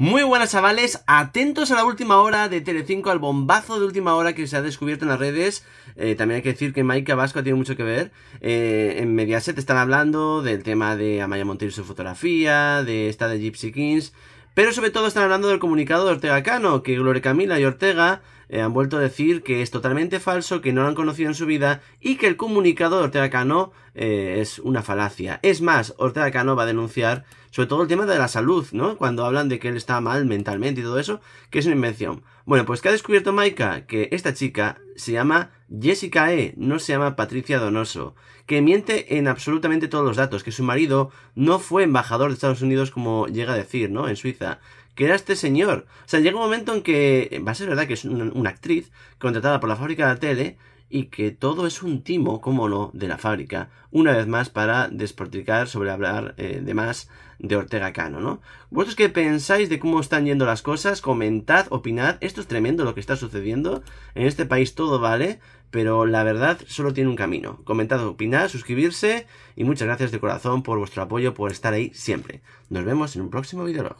Muy buenas chavales, atentos a la última hora de Telecinco, al bombazo de última hora que se ha descubierto en las redes. Eh, también hay que decir que Maika Vasco tiene mucho que ver. Eh, en Mediaset están hablando del tema de Amaya Montero y su fotografía, de esta de Gypsy Kings, pero sobre todo están hablando del comunicado de Ortega Cano, que Gloria Camila y Ortega eh, han vuelto a decir que es totalmente falso, que no lo han conocido en su vida y que el comunicado de Ortega Cano eh, es una falacia. Es más, Ortega Cano va a denunciar sobre todo el tema de la salud, ¿no? Cuando hablan de que él está mal mentalmente y todo eso, que es una invención. Bueno, pues que ha descubierto Maika que esta chica se llama Jessica E, no se llama Patricia Donoso, que miente en absolutamente todos los datos, que su marido no fue embajador de Estados Unidos como llega a decir, ¿no? En Suiza, que era este señor. O sea, llega un momento en que va a ser verdad que es una, actriz contratada por la fábrica de la tele y que todo es un timo, como no, de la fábrica, una vez más para despotricar sobre hablar eh, de más de Ortega Cano, ¿no? ¿Vosotros que pensáis de cómo están yendo las cosas? Comentad, opinad, esto es tremendo lo que está sucediendo, en este país todo vale, pero la verdad solo tiene un camino. Comentad, opinad, suscribirse y muchas gracias de corazón por vuestro apoyo, por estar ahí siempre. Nos vemos en un próximo video.